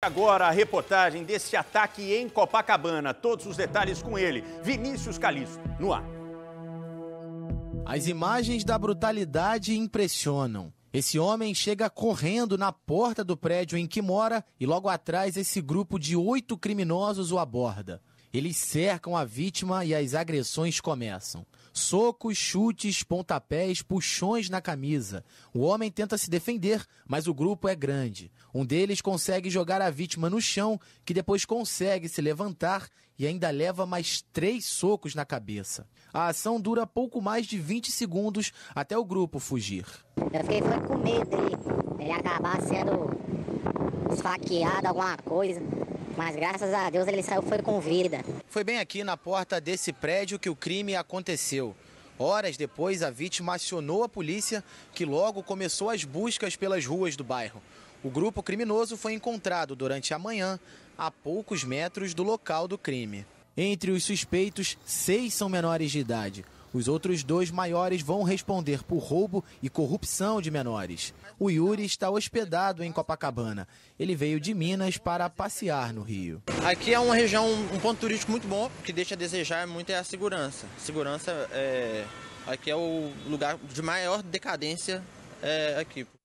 Agora a reportagem desse ataque em Copacabana. Todos os detalhes com ele, Vinícius Calixto, no ar. As imagens da brutalidade impressionam. Esse homem chega correndo na porta do prédio em que mora e logo atrás esse grupo de oito criminosos o aborda. Eles cercam a vítima e as agressões começam. Socos, chutes, pontapés, puxões na camisa. O homem tenta se defender, mas o grupo é grande. Um deles consegue jogar a vítima no chão, que depois consegue se levantar e ainda leva mais três socos na cabeça. A ação dura pouco mais de 20 segundos até o grupo fugir. Eu fiquei com medo dele, ele acabar sendo esfaqueado, alguma coisa. Mas graças a Deus ele saiu foi com vida. Foi bem aqui na porta desse prédio que o crime aconteceu. Horas depois, a vítima acionou a polícia, que logo começou as buscas pelas ruas do bairro. O grupo criminoso foi encontrado durante a manhã, a poucos metros do local do crime. Entre os suspeitos, seis são menores de idade. Os outros dois maiores vão responder por roubo e corrupção de menores. O Yuri está hospedado em Copacabana. Ele veio de Minas para passear no Rio. Aqui é uma região, um ponto turístico muito bom, o que deixa a desejar muito é a segurança. Segurança é, aqui é o lugar de maior decadência é, aqui.